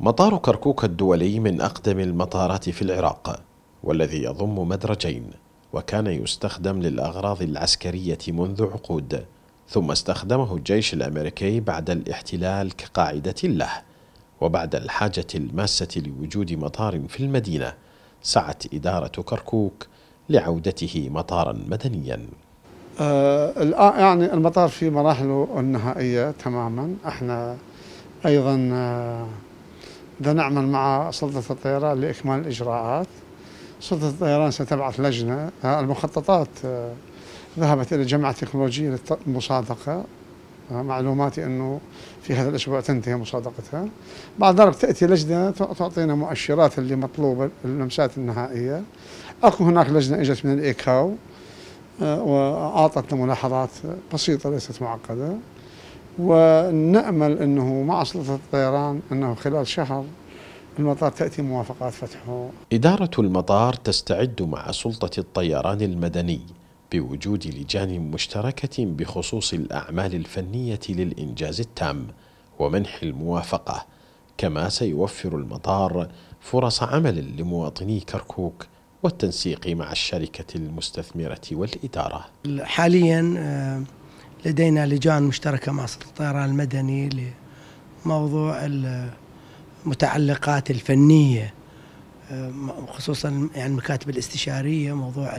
مطار كركوك الدولي من أقدم المطارات في العراق والذي يضم مدرجين وكان يستخدم للأغراض العسكرية منذ عقود ثم استخدمه الجيش الأمريكي بعد الاحتلال كقاعدة له وبعد الحاجة الماسة لوجود مطار في المدينة سعت إدارة كركوك لعودته مطارا مدنيا آه يعني المطار في مراحله النهائية تماما احنا أيضا آه بدنا نعمل مع سلطة الطيران لإكمال الإجراءات سلطة الطيران ستبعث لجنة المخططات آه، ذهبت إلى جمعة تكنولوجية للمصادقة آه، معلوماتي أنه في هذا الأسبوع تنتهي مصادقتها بعد ذلك تأتي لجنة تعطينا مؤشرات اللي مطلوبة اللمسات النهائية أكو هناك لجنة إجت من الإيكاو آه، وأعطتنا ملاحظات بسيطة ليست معقدة ونأمل أنه مع سلطة الطيران أنه خلال شهر المطار تأتي موافقات فتحه إدارة المطار تستعد مع سلطة الطيران المدني بوجود لجان مشتركة بخصوص الأعمال الفنية للإنجاز التام ومنح الموافقة كما سيوفر المطار فرص عمل لمواطني كركوك والتنسيق مع الشركة المستثمرة والإدارة حاليا آه، لدينا لجان مشتركة مع الطيران المدني لموضوع المتعلقات الفنية آه، خصوصا يعني المكاتب الاستشارية موضوع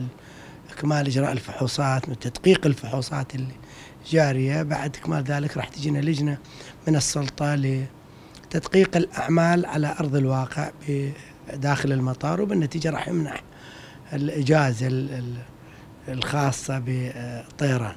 إكمال إجراء الفحوصات وتدقيق الفحوصات الجارية بعد إكمال ذلك راح تجينا لجنة من السلطة لتدقيق الأعمال على أرض الواقع داخل المطار وبالنتيجة راح يمنح الإجازة الخاصة بالطيران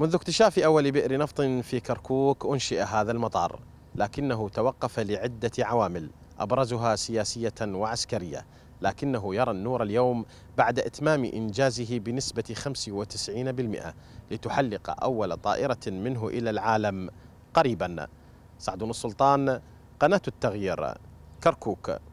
منذ اكتشاف أول بئر نفط في كركوك أنشئ هذا المطار لكنه توقف لعدة عوامل أبرزها سياسية وعسكرية لكنه يرى النور اليوم بعد إتمام إنجازه بنسبة 95% لتحلق أول طائرة منه إلى العالم قريبا سعد السلطان قناة التغيير كركوك